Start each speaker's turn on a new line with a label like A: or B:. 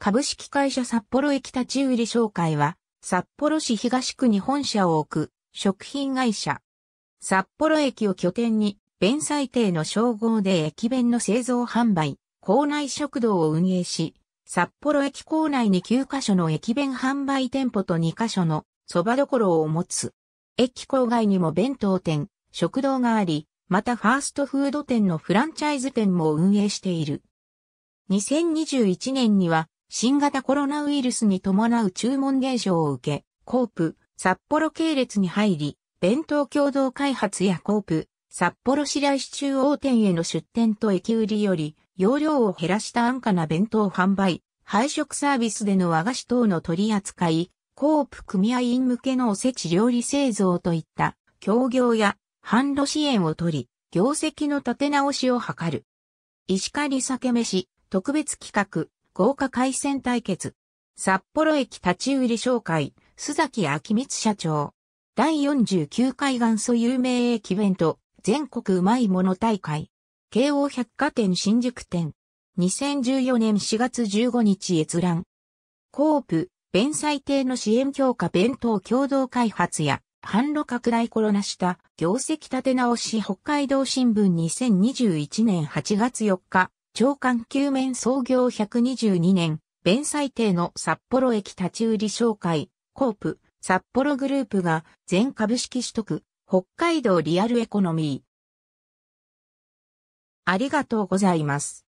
A: 株式会社札幌駅立ち売り商会は、札幌市東区に本社を置く食品会社。札幌駅を拠点に、弁済亭の称号で駅弁の製造販売、校内食堂を運営し、札幌駅構内に9カ所の駅弁販売店舗と2カ所の蕎麦所を持つ。駅郊外にも弁当店、食堂があり、またファーストフード店のフランチャイズ店も運営している。2021年には新型コロナウイルスに伴う注文減少を受け、コープ、札幌系列に入り、弁当共同開発やコープ、札幌市来市中央店への出店と駅売りより、容量を減らした安価な弁当販売、配食サービスでの和菓子等の取り扱い、コープ組合員向けのおせち料理製造といった、協業や販路支援を取り、業績の立て直しを図る。石狩酒飯、特別企画、豪華海鮮対決。札幌駅立ち売り紹介、須崎明光社長。第49回元祖有名駅弁と全国うまいもの大会。京王百貨店新宿店。2014年4月15日閲覧。コープ、弁済亭の支援強化弁当共同開発や、販路拡大コロナした業績立て直し北海道新聞2021年8月4日長官救面創業122年、弁裁定の札幌駅立ち売り紹介、コープ、札幌グループが全株式取得、北海道リアルエコノミー。ありがとうございます。